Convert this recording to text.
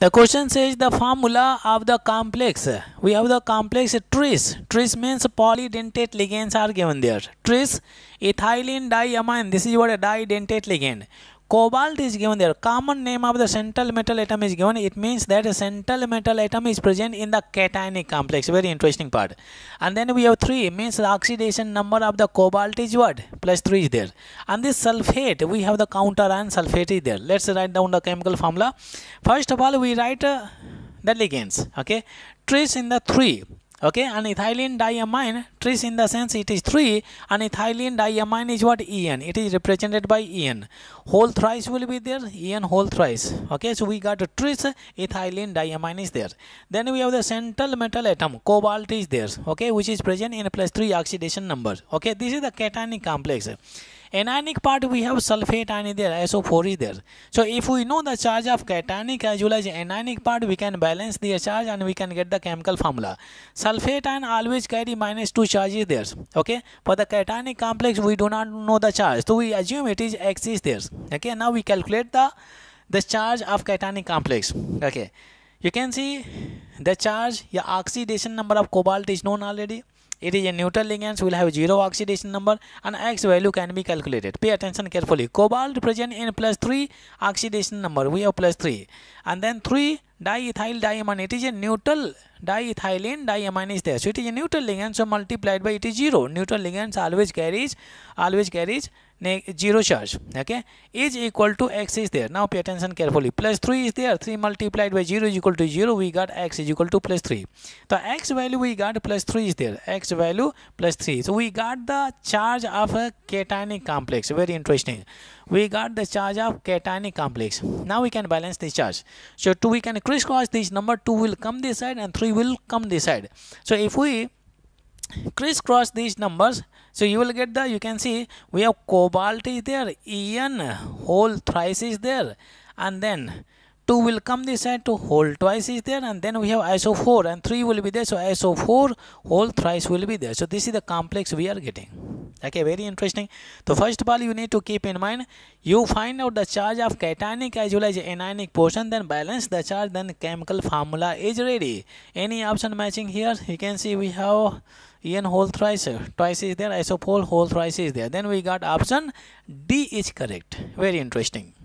The question says the formula of the complex. We have the complex tris. Tris means polydentate ligands are given there. Tris ethylene diamine. This is what a didentate ligand. Cobalt is given there. Common name of the central metal atom is given. It means that a central metal atom is present in the cationic complex. Very interesting part. And then we have 3 means the oxidation number of the cobalt is what? Plus 3 is there. And this sulfate, we have the counter ion sulfate is there. Let's write down the chemical formula. First of all, we write uh, the ligands. Okay. Trace in the 3 okay an ethylene diamine tris in the sense it is 3 and ethylene diamine is what en it is represented by en whole thrice will be there en whole thrice okay so we got tris ethylene diamine is there then we have the central metal atom cobalt is there okay which is present in plus 3 oxidation number okay this is the cationic complex Anionic part we have sulfate ion there, SO4 is there. So if we know the charge of cationic as well as anionic part, we can balance their charge and we can get the chemical formula. Sulfate ion always carry minus 2 charges there. Okay, for the cationic complex we do not know the charge, so we assume it is X is there. Okay, now we calculate the the charge of cationic complex. Okay, you can see the charge, the oxidation number of cobalt is known already. It is a neutral ligand, so will have zero oxidation number and X value can be calculated. Pay attention carefully. Cobalt present in plus 3 oxidation number. We have plus 3. And then 3 diethyl diamine. It is a neutral diethylene diamine is there. So it is a neutral ligand, so multiplied by it is zero Neutral ligands always carries, always carries zero charge okay is equal to x is there now pay attention carefully plus 3 is there 3 multiplied by 0 is equal to 0 we got x is equal to plus 3 the x value we got plus 3 is there x value plus 3 so we got the charge of a cationic complex very interesting we got the charge of cationic complex now we can balance this charge so 2 we can crisscross this number 2 will come this side and 3 will come this side so if we crisscross these numbers so you will get the you can see we have cobalt is there en, whole thrice is there and then 2 will come this side to whole twice is there and then we have iso4 and 3 will be there so iso4 whole thrice will be there so this is the complex we are getting okay very interesting so first of all you need to keep in mind you find out the charge of cationic as well as anionic portion then balance the charge then chemical formula is ready any option matching here you can see we have en whole thrice twice is there isopole whole thrice is there then we got option d is correct very interesting